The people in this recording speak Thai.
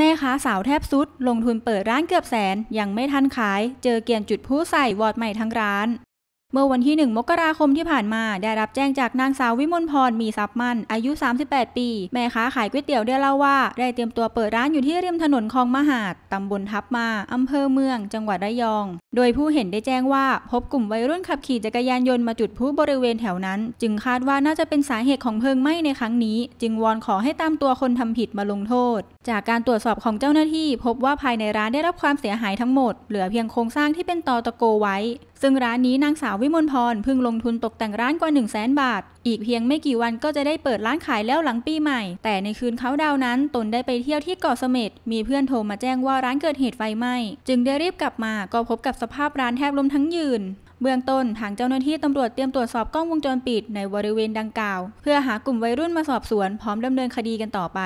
แม่ค้าสาวแทบสุดลงทุนเปิดร้านเกือบแสน ยังไม่ทันขาย เจอเกียนจุดผู้ใส่วอดใหม่ทั้งร้านเมื่อวันที่ 1 มกราคมที่ผ่านมา ได้รับแจ้งจากนางสาววิมลพร มีทรัพย์มั่นอายุ 38 ปี แม่ค้าขายก๋วยเตี๋ยวได้เล่าว่า ได้เตรียมตัวเปิดร้านอยู่ที่ริมถนนคลองมหาดตำบลทับมาอำเภอเมือง จังหวัดระยอง โดยผู้เห็นได้แจ้งว่าพบกลุ่มวัยรุ่นขับขี่จักรยานยนต์มาจุดพลุบริเวณแถวนั้น จึงคาดว่าน่าจะเป็นสาเหตุของเพลิงไหม้ในครั้งนี้ จึงวอนขอให้ตามตัวคนทำผิดมาลงโทษ จากการตรวจสอบของเจ้าหน้าที่ พบว่าภายในร้านได้รับความเสียหายทั้งหมดเหลือเพียงโครงสร้างที่เป็นตอตะโกไว้ซึ่งร้านนี้นางสาววิมลพรพึ่งลงทุนตกแต่งร้านกว่า1 0 0 0 0แบาท อีกเพียงไม่กี่วันก็จะได้เปิดร้านขายแล้วหลังปีใหม่ แต่ในคืนเขาดาวนั้นตนได้ไปเที่ยวที่เกาะเสม็ด มีเพื่อนโทรมาแจ้งว่าร้านเกิดเหตุไฟไหม้จึงได้รีบกลับมาก็พบกับสภาพร้านแทบล้มทั้งยืน เบื้องต้นทางเจ้าหน้าที่ตำรวจเตรียมตรวจสอบกล้องวงจรปิดในบริเวณดังกล่าว เพื่อหากลุ่มวัยรุ่นมาสอบสวนพร้อมดำเนินคดีกันต่อไป